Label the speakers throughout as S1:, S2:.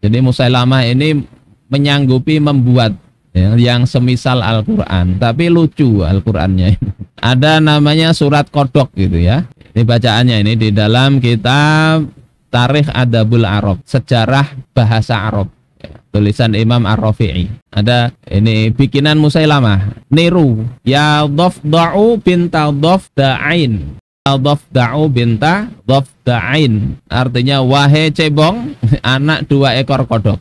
S1: Jadi Musailamah ini menyanggupi membuat ya, yang semisal Al-Quran, tapi lucu Al-Qurannya. Ada namanya surat kodok gitu ya. Ini bacaannya ini di dalam kitab Tarikh Adabul Arab, sejarah bahasa Arab. Tulisan Imam Ar-Rafi'i. Ada ini bikinan Musailamah. Niru. Ya bintal binta da'ain dhafda'u binta dhafda'in. Artinya wahai cebong, anak dua ekor kodok.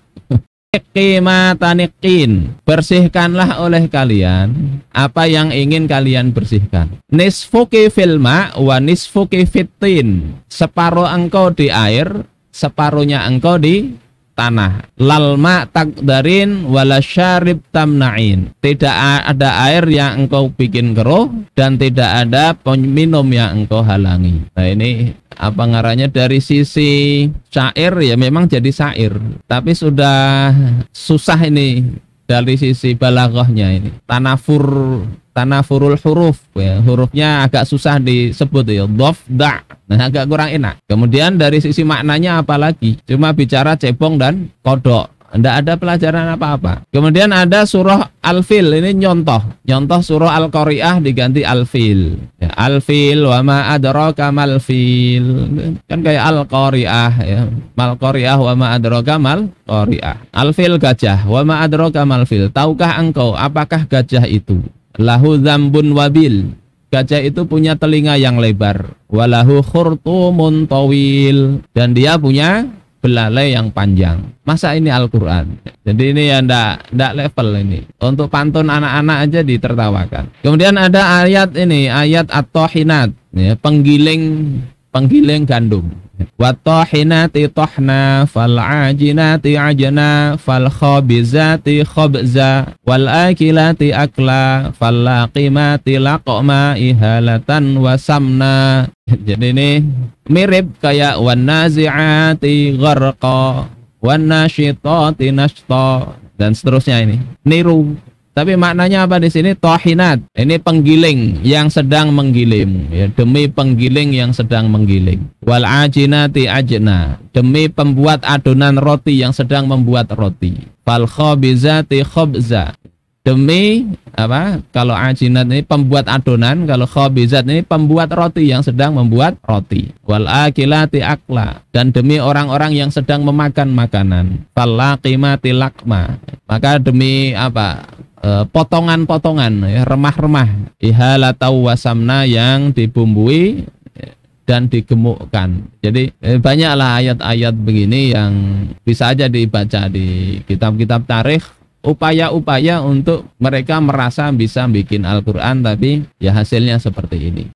S1: Kimatanikin, bersihkanlah oleh kalian apa yang ingin kalian bersihkan. Nisfuki filma wa nisfuki fitin. Separuh engkau di air, separuhnya engkau di tanah. Lalma takdarin wala syarib tamnain. Tidak ada air yang engkau bikin keruh dan tidak ada peminum yang engkau halangi. Nah ini apa ngaranya dari sisi syair ya memang jadi syair tapi sudah susah ini dari sisi balaghahnya ini tanafur tanah furul huruf ya, hurufnya agak susah disebut ya dof da nah agak kurang enak kemudian dari sisi maknanya apalagi cuma bicara cebong dan kodok tidak ada pelajaran apa-apa kemudian ada surah alfil, ini nyontoh nyontoh surah al-qari'ah diganti alfil. Alfil, ya, alfil fil wa ma kan kayak al-qari'ah ya mal qari'ah wa ma adraka mal qari'ah alfil gajah wama ma adraka mal tahukah engkau apakah gajah itu lahu zambun wabil gajah itu punya telinga yang lebar walahu khurtumun tawil dan dia punya belalai yang panjang masa ini Al-Quran jadi ini ya ndak ndak level ini untuk pantun anak-anak aja ditertawakan kemudian ada ayat ini ayat at-tohinat ya, penggiling penggiling gandum. Watohinati tohna, fal ajinati ajna, fal khobizati khobza, wal akilati akla, fal laqimati laqma ihalatan wasamna. Jadi ini mirip kayak wanaziati gharqa, wanashitati nashta dan seterusnya ini. Niru tapi maknanya apa di sini? Tohinat. Ini penggiling yang sedang menggiling. Ya, demi penggiling yang sedang menggiling. Wal ajinati ajna. Demi pembuat adonan roti yang sedang membuat roti. Fal khobizati khobza. Demi apa? Kalau ajinat ini pembuat adonan, kalau khobizat ini pembuat roti yang sedang membuat roti. Wal akilati akla. Dan demi orang-orang yang sedang memakan makanan. Fal laqimati lakma. Maka demi apa? Eh, potongan-potongan ya, remah-remah ihalatau wasamna yang dibumbui dan digemukkan. Jadi eh, banyaklah ayat-ayat begini yang bisa aja dibaca di kitab-kitab tarikh upaya-upaya untuk mereka merasa bisa bikin Al-Qur'an tapi ya hasilnya seperti ini.